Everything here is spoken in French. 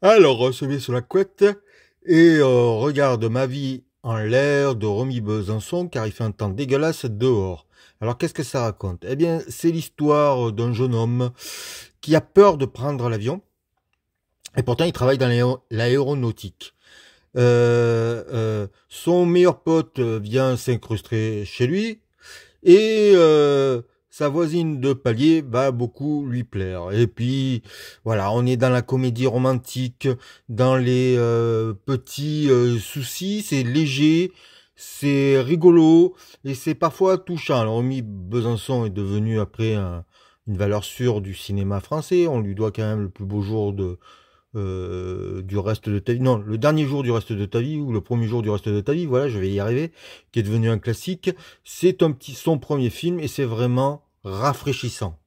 Alors, recevez euh, sur la couette et euh, regarde ma vie en l'air de Romy Besançon car il fait un temps dégueulasse dehors. Alors qu'est-ce que ça raconte Eh bien, c'est l'histoire euh, d'un jeune homme qui a peur de prendre l'avion et pourtant il travaille dans l'aéronautique. son meilleur pote vient s'incruster chez lui et sa voisine de palier va beaucoup lui plaire. Et puis voilà, on est dans la comédie romantique, dans les euh, petits euh, soucis, c'est léger, c'est rigolo et c'est parfois touchant. Alors remis, Besançon est devenu après une valeur sûre du cinéma français. On lui doit quand même le plus beau jour de euh, du reste de ta vie. Non, le dernier jour du reste de ta vie ou le premier jour du reste de ta vie. Voilà, je vais y arriver. Qui est devenu un classique. C'est un petit son premier film et c'est vraiment rafraîchissant